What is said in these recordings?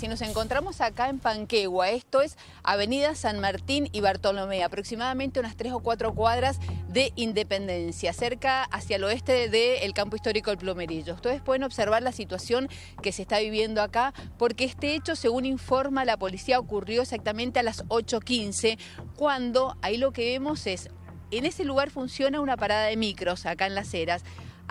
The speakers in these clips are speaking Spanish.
Si nos encontramos acá en Panquegua, esto es Avenida San Martín y Bartolomé, aproximadamente unas tres o cuatro cuadras de Independencia, cerca hacia el oeste del campo histórico El Plomerillo. Ustedes pueden observar la situación que se está viviendo acá, porque este hecho, según informa la policía, ocurrió exactamente a las 8.15, cuando ahí lo que vemos es, en ese lugar funciona una parada de micros acá en las Heras.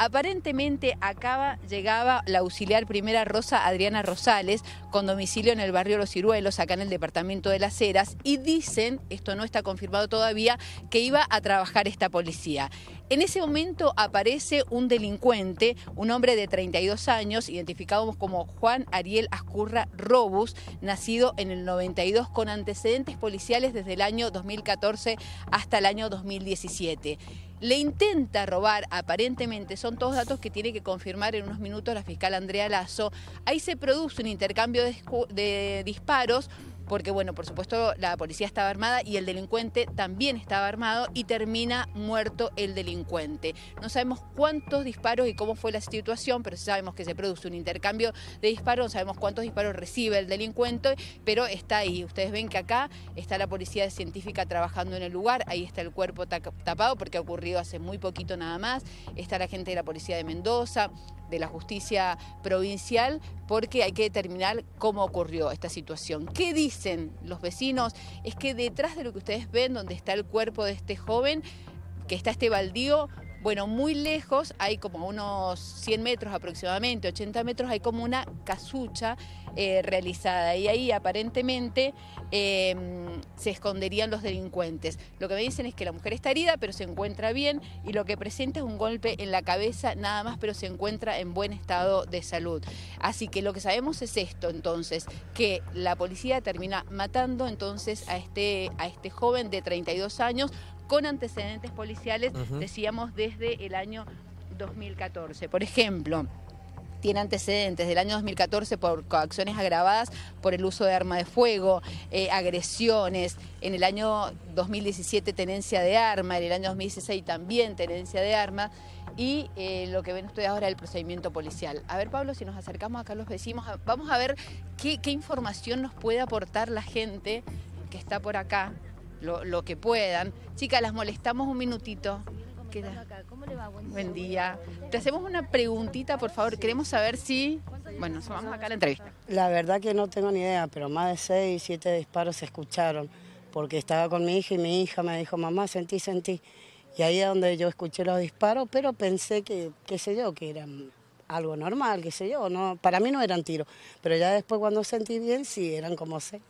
Aparentemente acaba, llegaba la auxiliar primera Rosa Adriana Rosales, con domicilio en el barrio Los Ciruelos, acá en el departamento de Las Heras, y dicen, esto no está confirmado todavía, que iba a trabajar esta policía. En ese momento aparece un delincuente, un hombre de 32 años, identificado como Juan Ariel Ascurra Robus, nacido en el 92 con antecedentes policiales desde el año 2014 hasta el año 2017 le intenta robar, aparentemente, son todos datos que tiene que confirmar en unos minutos la fiscal Andrea Lazo. Ahí se produce un intercambio de, de disparos porque bueno, por supuesto la policía estaba armada y el delincuente también estaba armado y termina muerto el delincuente. No sabemos cuántos disparos y cómo fue la situación, pero sabemos que se produce un intercambio de disparos, no sabemos cuántos disparos recibe el delincuente, pero está ahí. Ustedes ven que acá está la policía científica trabajando en el lugar, ahí está el cuerpo tapado porque ha ocurrido hace muy poquito nada más, está la gente de la policía de Mendoza, de la justicia provincial, porque hay que determinar cómo ocurrió esta situación. ¿Qué dice? dicen los vecinos es que detrás de lo que ustedes ven, donde está el cuerpo de este joven, que está este baldío, bueno, muy lejos, hay como unos 100 metros aproximadamente, 80 metros, hay como una casucha eh, realizada y ahí aparentemente em, se esconderían los delincuentes. Lo que me dicen es que la mujer está herida, pero se encuentra bien y lo que presenta es un golpe en la cabeza nada más, pero se encuentra en buen estado de salud. Así que lo que sabemos es esto entonces, que la policía termina matando entonces a este, a este joven de 32 años con antecedentes policiales, decíamos, desde el año 2014. Por ejemplo, tiene antecedentes del año 2014 por coacciones agravadas por el uso de arma de fuego, eh, agresiones, en el año 2017 tenencia de arma, en el año 2016 también tenencia de arma y eh, lo que ven ustedes ahora es el procedimiento policial. A ver, Pablo, si nos acercamos acá a los vecinos, vamos a ver qué información nos puede aportar la gente que está por acá lo, que puedan. Chicas, las molestamos un minutito. ¿Cómo le va? Buen, día. Te hacemos una preguntita, por favor. Queremos saber si... Bueno, vamos acá la entrevista. La verdad que no tengo ni idea, pero más de seis, siete disparos se escucharon, porque estaba con mi hija y mi hija me dijo, mamá, sentí, sentí. Y ahí es donde yo escuché los disparos, pero pensé que, qué sé yo, que eran algo normal, qué sé yo. No, para mí no eran tiros, pero ya después cuando sentí bien, sí, eran como seis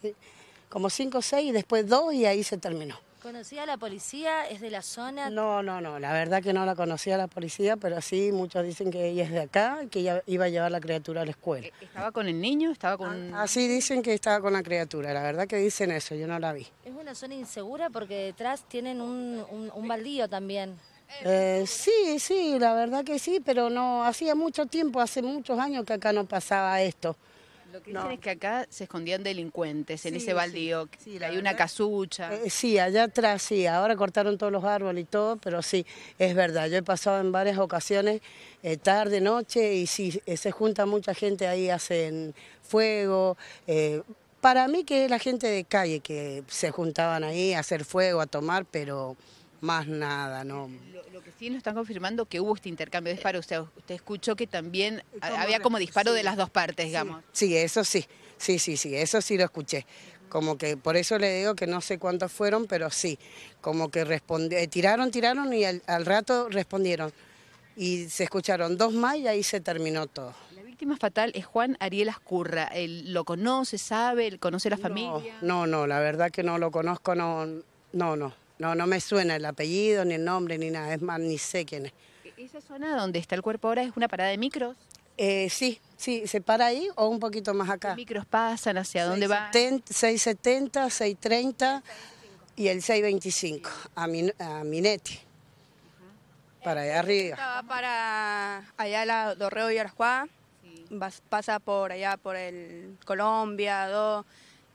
como cinco o seis, y después dos y ahí se terminó. ¿Conocía a la policía? ¿Es de la zona? No, no, no, la verdad que no la conocía la policía, pero sí, muchos dicen que ella es de acá, que ella iba a llevar la criatura a la escuela. Eh, ¿Estaba con el niño? ¿Estaba con...? Así ah, ah, dicen que estaba con la criatura, la verdad que dicen eso, yo no la vi. ¿Es una zona insegura? Porque detrás tienen un, un, baldío también. Eh, sí, sí, la verdad que sí, pero no, hacía mucho tiempo, hace muchos años que acá no pasaba esto. Lo que dicen es que acá se escondían delincuentes en ese baldío. Sí, hay una casucha. Eh, sí, allá atrás sí. Ahora cortaron todos los árboles y todo, pero sí, es verdad. Yo he pasado en varias ocasiones, eh, tarde, noche, y sí, eh, se junta mucha gente ahí, hacen fuego. para mí que es la gente de calle que se juntaban ahí a hacer fuego, a tomar, pero más nada, no. Lo, que sí nos están confirmando que hubo este intercambio de disparos. sea usted escuchó que también había como disparo de las dos partes, digamos. Sí, eso sí, sí, sí, sí, eso sí lo escuché. Como que por eso le digo que no sé cuántos fueron, pero sí, como que responde, eh, tiraron, tiraron y al, rato respondieron. Y se escucharon dos más y ahí se terminó todo la víctima fatal es Juan Ariel Ascurra. ¿Él ¿Lo conoce, sabe, conoce la familia? No, no, no, la verdad que no lo conozco, no, no, no. No, no me suena el apellido, ni el nombre, ni nada. Es más, ni sé quién es. ¿E-, ¿Esa zona donde está el cuerpo ahora es una parada de micros? Eh, sí, sí, se para ahí o un poquito más acá. ¿Los micros pasan? ¿Hacia dónde va? 670, 630 y el 625 a, a Minetti. Para allá este arriba. Va para allá la Dorreo y Arascuá. pasa por allá, por el Colombia, dos.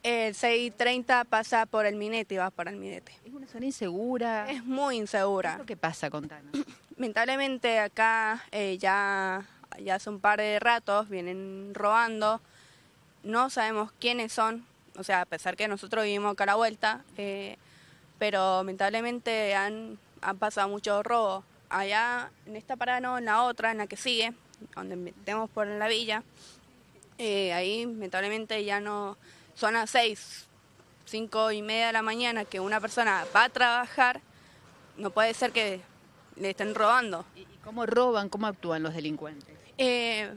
El eh, 630 pasa por el Minete y vas para el Minete. ¿Es una zona insegura? Es muy insegura. ¿Qué pasa con pasa, Lamentablemente acá eh, ya, ya hace un par de ratos vienen robando. No sabemos quiénes son, o sea, a pesar que nosotros vivimos cara a vuelta, eh, pero lamentablemente han, han pasado muchos robos. Allá, en esta parada no, en la otra, en la que sigue, donde metemos por la villa, ahí lamentablemente ya no son a 6, 5 y media de la mañana que una persona va a trabajar, no puede ser que le estén robando. ¿Y cómo roban, cómo actúan los delincuentes? Eh,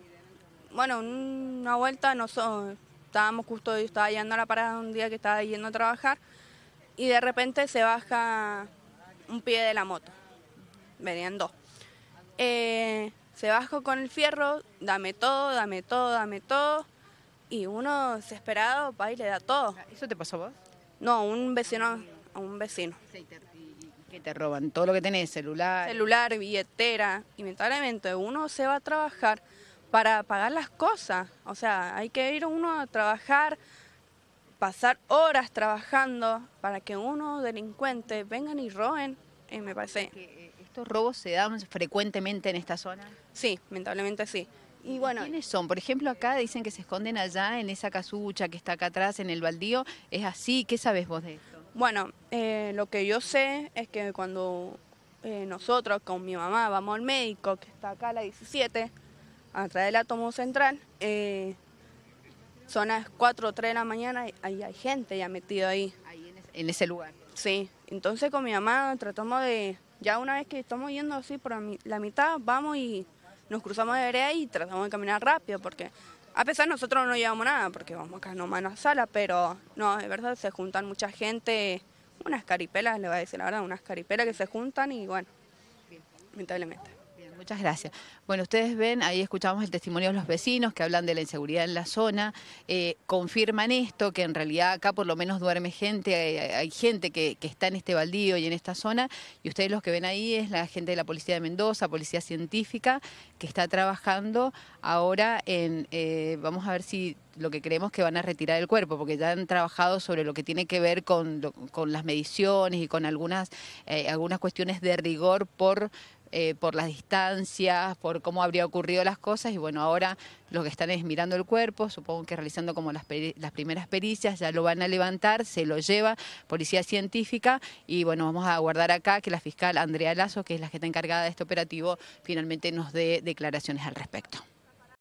bueno, una vuelta nosotros estábamos justo, yo estaba yendo a la parada un día que estaba yendo a trabajar y de repente se baja un pie de la moto, venían dos. Eh, se bajó con el fierro, dame todo, dame todo, dame todo y uno desesperado va y le da todo. Ah, ¿Eso te pasó a vos? No, un vecino, a un vecino. ¿Y qué te roban? ¿Todo lo que tenés? ¿Celular? Celular, billetera. Y mentalmente uno se va a trabajar para pagar las cosas. O sea, hay que ir uno a trabajar, pasar horas trabajando para que unos delincuentes vengan y roben. me parece. Eh, ¿Estos robos se dan frecuentemente en esta zona? Sí, lamentablemente sí. Y bueno, ¿Quiénes son? Por ejemplo, acá dicen que se esconden allá en esa casucha que está acá atrás, en el baldío. ¿Es así? ¿Qué sabes vos de esto? Bueno, eh, lo que yo sé es que cuando eh, nosotros con mi mamá vamos al médico, que está acá a la 17, atrás del átomo central, eh, son las 4 o 3 de la mañana y hay, gente ya metida ahí. Ahí en, en ese lugar. Sí, entonces con mi mamá tratamos de, ya una vez que estamos yendo así por la mitad, vamos y nos cruzamos de vereda y tratamos de caminar rápido porque a pesar nosotros no llevamos nada porque vamos acá nomás a la sala, pero no, de verdad se juntan mucha gente, unas caripelas, le voy a decir la verdad, unas caripelas que se juntan y bueno, lamentablemente. Muchas gracias. Bueno, ustedes ven, ahí escuchamos el testimonio de los vecinos que hablan de la inseguridad en la zona, eh, confirman esto, que en realidad acá por lo menos duerme gente, eh, hay, gente que, está en este baldío y en esta zona, y ustedes los que ven ahí es la gente de la Policía de Mendoza, Policía Científica, que está trabajando ahora en, eh, vamos a ver si lo que creemos que van a retirar el cuerpo, porque ya han trabajado sobre lo que tiene que ver con, con las mediciones y con algunas, algunas cuestiones de rigor por eh, por las distancias, por cómo habría ocurrido las cosas y bueno, ahora lo que están es mirando el cuerpo, supongo que realizando como las, las primeras pericias, ya lo van a levantar, se lo lleva Policía Científica y bueno, vamos a aguardar acá que la fiscal Andrea Lazo, que es la que está encargada de este operativo, finalmente nos dé declaraciones al respecto.